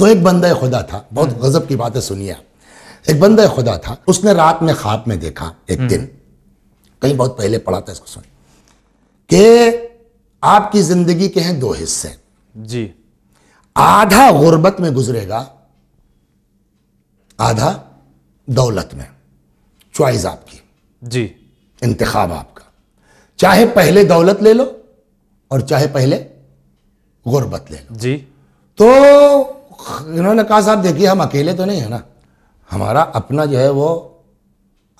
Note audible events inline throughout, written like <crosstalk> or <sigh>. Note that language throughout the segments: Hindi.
तो एक बंदा खुदा था बहुत हम्म। गजब की बातें सुनिए एक बंदा खुदा था उसने रात में ख्वाब में देखा एक हम्म। दिन कहीं बहुत पहले पढ़ा था इसको सुन के आपकी जिंदगी के हैं दो हिस्से जी आधा गुर्बत में गुजरेगा आधा दौलत में चॉइस आपकी जी इंतखाब आपका चाहे पहले दौलत ले लो और चाहे पहले गुर्बत ले लो जी तो इन्होंने कहा साहब देखिए हम अकेले तो नहीं है ना हमारा अपना जो है वो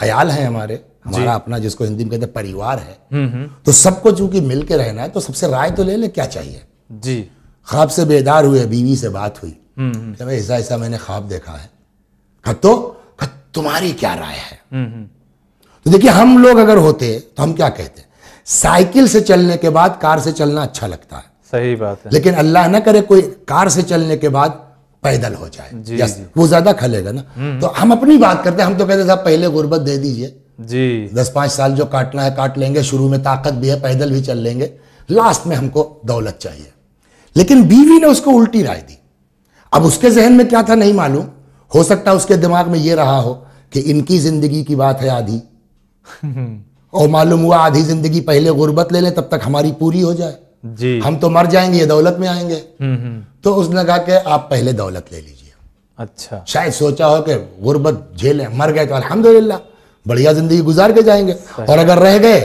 अयाल है हमारे हमारा अपना जिसको हिंदी में कहते हैं परिवार है हम्म, हम्म। तो सबको चूंकि मिलके रहना है तो सबसे राय तो ले ले क्या चाहिए जी ख्वाब से बेदार हुए बीवी से बात हुई हम्म, क्या भाई ऐसा ऐसा मैंने ख्वाब देखा है तो तुम्हारी क्या राय है तो देखिए हम लोग अगर होते तो हम क्या कहते साइकिल से चलने के बाद कार से चलना अच्छा लगता है सही बात है लेकिन अल्लाह ना करे कोई कार से चलने के बाद पैदल हो जाए वो ज्यादा खलेगा ना हम्म। तो हम अपनी बात करते हैं हम तो कहते साहब पहले गुर्बत दे दीजिए जी दस पांच साल जो काटना है काट लेंगे शुरू में ताकत भी है पैदल भी चल लेंगे लास्ट में हमको दौलत चाहिए लेकिन बीवी ने उसको उल्टी राय दी अब उसके जहन में क्या था नहीं मालूम हो सकता उसके दिमाग में ये रहा हो कि इनकी जिंदगी की बात है आधी <laughs> और मालूम हुआ आधी जिंदगी पहले गुर्बत ले लें तब तक हमारी पूरी हो जाए जी हम तो मर जाएंगे ये दौलत में आएंगे हम्म, हम्म। तो उसने कहा कि आप पहले दौलत ले लीजिए अच्छा शायद सोचा हो कि गुर्बत झेले मर गए तो अलहमदुल्ला बढ़िया जिंदगी गुजार के जाएंगे और अगर रह गए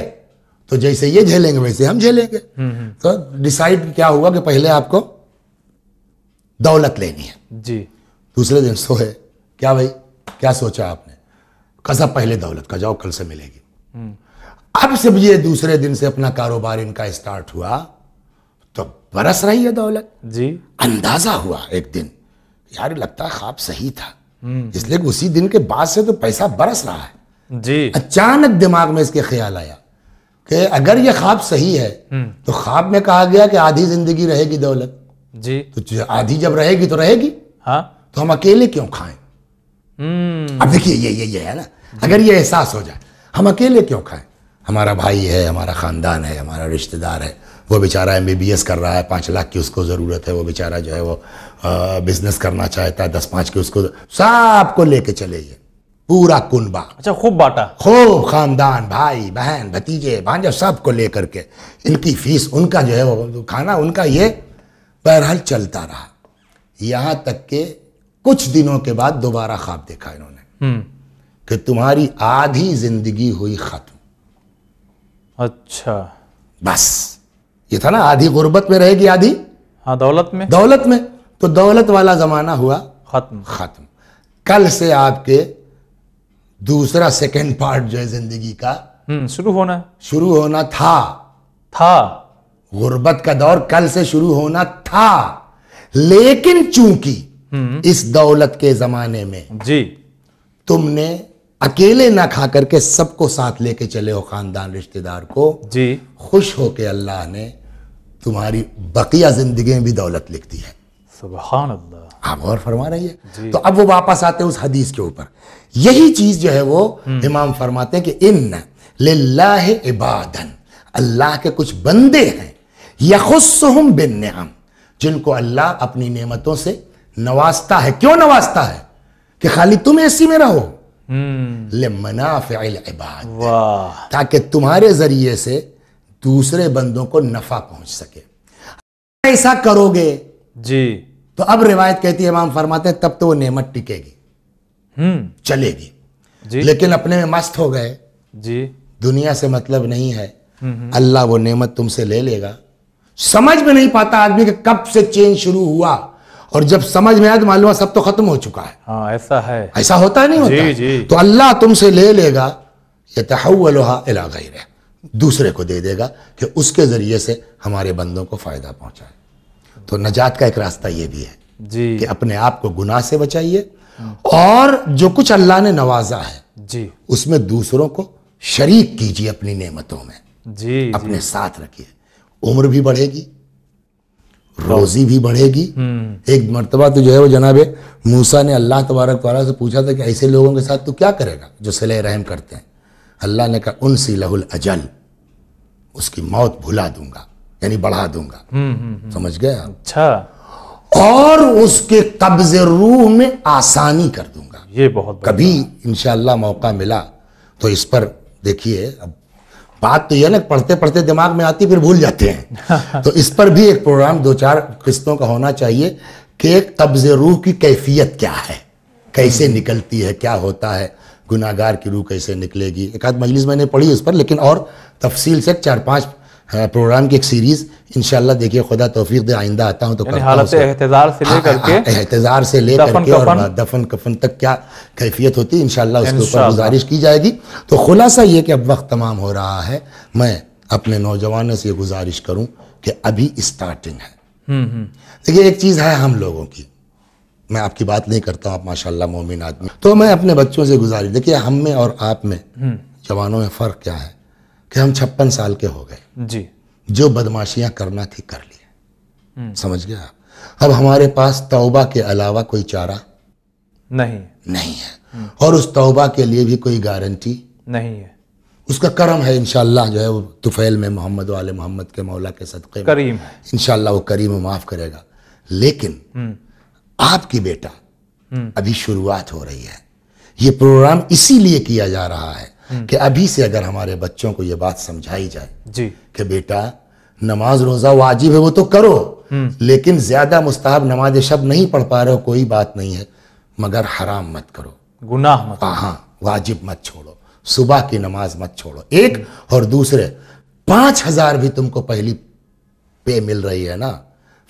तो जैसे ये झेलेंगे वैसे हम झेलेंगे हम्म, तो डिसाइड क्या हुआ कि पहले आपको दौलत लेनी है जी दूसरे दिन सोए क्या भाई क्या सोचा आपने कसा पहले दौलत का जाओ कल से मिलेगी अब सब ये दूसरे दिन से अपना कारोबार इनका स्टार्ट हुआ बरस रही है दौलत जी अंदाजा हुआ एक दिन यार लगता है ख्वाब सही था हम्म। इसलिए उसी दिन के बाद से तो पैसा बरस रहा है जी अचानक दिमाग में इसके ख्याल आया कि अगर ये ख्वाब सही है हम्म। तो ख्वाब में कहा गया कि आधी जिंदगी रहेगी दौलत जी तो आधी जब रहेगी तो रहेगी हाँ तो हम अकेले क्यों खाएं हम्म। अब देखिए ये ये ये है ना अगर ये एहसास हो जाए हम अकेले क्यों खाएं हमारा भाई है हमारा खानदान है हमारा रिश्तेदार है वो बेचारा एम कर रहा है पाँच लाख की उसको ज़रूरत है वो बेचारा जो है वो बिज़नेस करना चाहता है दस पाँच की उसको सबको लेके चले ये पूरा कुनबा अच्छा खूब बाटा खूब खानदान भाई बहन भतीजे भांजा सबको लेकर के इनकी फीस उनका जो है वो खाना उनका ये बहरहाल चलता रहा यहाँ तक के कुछ दिनों के बाद दोबारा ख्वाब देखा इन्होंने हम्म। कि तुम्हारी आधी जिंदगी हुई खत्म अच्छा बस ये था ना आधी गुर्बत में रहेगी आधी हाँ दौलत में दौलत में तो दौलत वाला जमाना हुआ खत्म खत्म कल से आपके दूसरा सेकेंड पार्ट जो है जिंदगी का हम्म, शुरू होना शुरू होना था था गुर्बत का दौर कल से शुरू होना था लेकिन चूंकि हम्म। इस दौलत के जमाने में जी तुमने अकेले ना खा करके सबको साथ लेके चले हो खानदान रिश्तेदार को जी खुश होके अल्लाह ने तुम्हारी बकिया जिंदगी में भी दौलत लिखती है आप और फरमा रही है तो अब वो वापस आते हैं उस हदीस के ऊपर यही चीज जो है वो हम्म। इमाम फरमाते हैं कि इन लाह इबादन अल्लाह के कुछ बंदे हैं या यखुसहम बिन नाम जिनको अल्लाह अपनी नेमतों से नवाजता है क्यों नवाजता है कि खाली तुम ऐसी में रहो हम्म। ले मनाफ इबाद ताकि तुम्हारे जरिए से दूसरे बंदों को नफा पहुंच सके ऐसा करोगे जी तो अब रिवायत कहती है इमाम फरमाते हैं तब तो वो नेमत टिकेगी हम्म चलेगी जी लेकिन अपने में मस्त हो गए जी दुनिया से मतलब नहीं है हम्म, हम्म। अल्लाह वो नेमत तुमसे ले लेगा समझ में नहीं पाता आदमी के कब से चेंज शुरू हुआ और जब समझ में आया तो मालूम सब तो खत्म हो चुका है आ, हाँ, ऐसा है ऐसा होता है नहीं होता जी, जी। तो अल्लाह तुमसे ले लेगा ये तहलोहा इला गई दूसरे को दे देगा कि उसके ज़रिए से हमारे बंदों को फ़ायदा पहुंचाए तो नजात का एक रास्ता ये भी है जी कि अपने आप को गुनाह से बचाइए और जो कुछ अल्लाह ने नवाजा है जी उसमें दूसरों को शरीक कीजिए अपनी नेमतों में जी अपने जी। साथ रखिए उम्र भी बढ़ेगी रोजी भी बढ़ेगी हम्म। एक मरतबा तो जो है वो जनाबे मूसा ने अल्लाह तबारक वाला से पूछा था कि ऐसे लोगों के साथ तू क्या करेगा जो सिले रहम करते हैं अल्लाह ने कहा उनसी लहुल अजल उसकी मौत भुला दूंगा यानी बढ़ा दूंगा हम्म, हम्म, हम्म। समझ गया अच्छा और उसके कब्ज रूह में आसानी कर दूंगा ये बहुत कभी इनशाला मौका मिला तो इस पर देखिए अब बात तो यह ना पढ़ते पढ़ते दिमाग में आती फिर भूल जाते हैं <laughs> तो इस पर भी एक प्रोग्राम दो चार किस्तों का होना चाहिए कि एक कब्ज रूह की कैफियत क्या है कैसे निकलती है क्या होता है गुनागार की रूह कैसे निकलेगी एक आध मजलिस मैंने पढ़ी उस पर लेकिन और तफसील से चार पाँच प्रोग्राम की एक सीरीज़ इन देखिए खुदा तोफीक दे आइंदा आता हूँ तो एहतजार से लेकर हाँ, के के और दफन कफन तक क्या कैफियत होती है इन उसके ऊपर गुजारिश की जाएगी तो खुलासा ये कि अब वक्त तमाम हो रहा है मैं अपने नौजवानों से ये गुजारिश करूँ कि अभी स्टार्टिंग है हम्म, हम्म। देखिए एक चीज़ है हम लोगों की मैं आपकी बात नहीं करता हूँ आप माशाल्लाह मोमिन आदमी तो मैं अपने बच्चों से गुजारी देखिए हम में और आप में हम्म। जवानों में फ़र्क क्या है कि हम छप्पन साल के हो गए जी जो बदमाशियाँ करना थी कर लिए हम्म। समझ गया आप अब हमारे पास तौबा के अलावा कोई चारा नहीं नहीं है हम्म। और उस तौबा के लिए भी कोई गारंटी नहीं है उसका करम है इनशाला जो है वो तुफैल में मोहम्मद वाले मोहम्मद के मौला के सदक करीम इनशाला वो करीम माफ़ करेगा लेकिन आपकी बेटा हम्म। अभी शुरुआत हो रही है ये प्रोग्राम इसीलिए किया जा रहा है हम्म। कि अभी से अगर हमारे बच्चों को यह बात समझाई जाए जी कि बेटा नमाज रोजा वाजिब है वो तो करो हम्म। लेकिन ज्यादा मुस्ताब नमाज शब नहीं पढ़ पा रहे हो कोई बात नहीं है मगर हराम मत करो गुनाह मत हाँ, हाँ वाजिब मत छोड़ो सुबह की नमाज मत छोड़ो एक और दूसरे पांच हजार भी तुमको पहली पे मिल रही है ना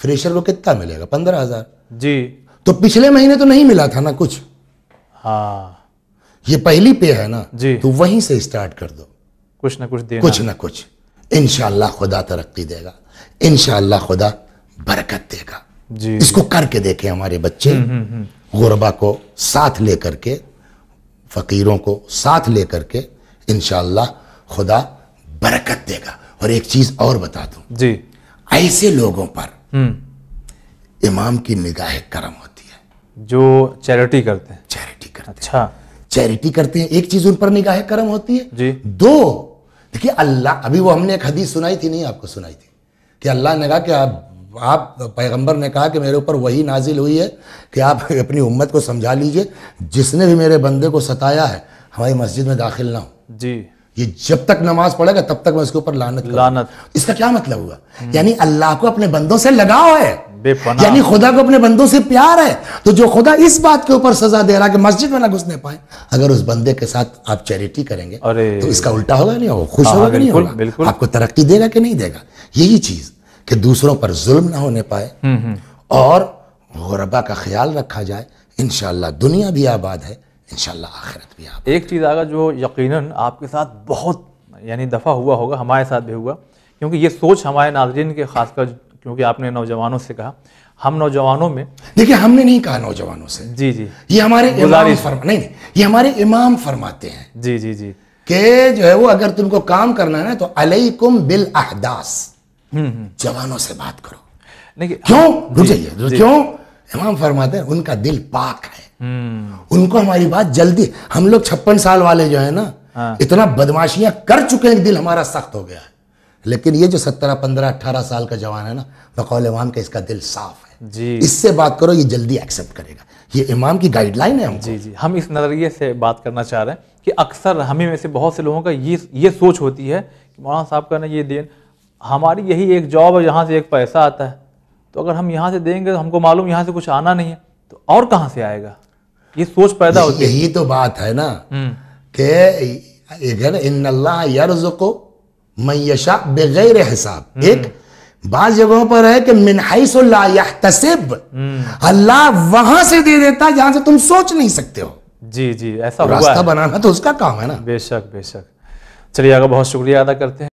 फ्रेशर को कितना मिलेगा पंद्रह हजार जी तो पिछले महीने तो नहीं मिला था ना कुछ हाँ ये पहली पे है ना जी तो वहीं से स्टार्ट कर दो कुछ ना कुछ देना कुछ ना कुछ इनशाला खुदा तरक्की देगा इनशाला खुदा बरकत देगा जी इसको करके देखे हमारे बच्चे हम्म, हम्म, हम्म। गुरबा को साथ लेकर के फकीरों को साथ लेकर के इनशाला खुदा बरकत देगा और एक चीज और बता दू जी ऐसे लोगों पर इमाम की निगाह करम होती है जो चैरिटी करते हैं चैरिटी करते अच्छा चैरिटी करते हैं एक चीज उन पर निगाह करम होती है जी दो देखिए अल्लाह अभी वो हमने एक हदीस सुनाई थी नहीं आपको सुनाई थी कि अल्लाह ने कहा कि आप आप पैगंबर ने कहा कि मेरे ऊपर वही नाजिल हुई है कि आप <laughs> अपनी उम्मत को समझा लीजिए जिसने भी मेरे बंदे को सताया है हमारी मस्जिद में दाखिल ना हो जी ये जब तक नमाज पढ़ेगा तब तक मैं उसके ऊपर लानत लानत इसका क्या मतलब हुआ यानी अल्लाह को अपने बंदों से लगाव है यानी खुदा को अपने बंदों से प्यार है तो जो खुदा इस बात के ऊपर सजा दे रहा है कि मस्जिद में ना घुसने पाए अगर उस बंदे के साथ आप चैरिटी करेंगे तो इसका उल्टा होगा नहीं होगा खुश हाँ, होगा नहीं होगा आपको तरक्की देगा कि नहीं देगा यही चीज कि दूसरों पर जुल्म ना होने पाए हम्म, हम्म। और गुरबा का ख्याल रखा जाए इन दुनिया भी आबाद है इन आखिरत भी आबाद एक चीज़ आगा जो यकीन आपके साथ बहुत यानी दफ़ा हुआ होगा हमारे साथ भी हुआ क्योंकि ये सोच हमारे नाजरन के खासकर क्योंकि आपने नौजवानों से कहा हम नौजवानों में देखिए हमने नहीं कहा नौजवानों से जी जी ये हमारे इमाम फरमा नहीं नहीं ये हमारे इमाम फरमाते हैं जी जी जी के जो है वो अगर तुमको काम करना है ना तो अलैकुम बिल अहदास हम्म, हम्म। जवानों से बात करो नहीं क्यों बुझे तो क्यों इमाम फरमाते हैं उनका दिल पाक है हम्म। उनको हमारी बात जल्दी हम लोग छप्पन साल वाले जो है ना हाँ। इतना बदमाशियां कर चुके हैं दिल हमारा सख्त हो गया है लेकिन ये जो सत्रह पंद्रह अट्ठारह साल का जवान है ना बकौल इमाम का इसका दिल साफ है जी इससे बात करो ये जल्दी एक्सेप्ट करेगा ये इमाम की गाइडलाइन है हमको। जी जी हम इस नज़रिए से बात करना चाह रहे हैं कि अक्सर हमें में से बहुत से लोगों का ये ये सोच होती है कि मौलाना साहब का ना ये दे हमारी यही एक जॉब है यहाँ से एक पैसा आता है तो अगर हम यहाँ से देंगे तो हमको मालूम यहाँ से कुछ आना नहीं है तो और कहाँ से आएगा ये सोच पैदा होती है यही तो बात है ना हम्म। कि एक है ना इन अल्लाह यर्ज मैशा बगैर हिसाब हम्म। एक बाज जगहों पर है कि मिनहसब अल्लाह वहां से दे देता जहां से तुम सोच नहीं सकते हो जी जी ऐसा रास्ता हुआ बनाना तो उसका काम है ना बेशक बेशक चलिए आगे बहुत शुक्रिया अदा करते हैं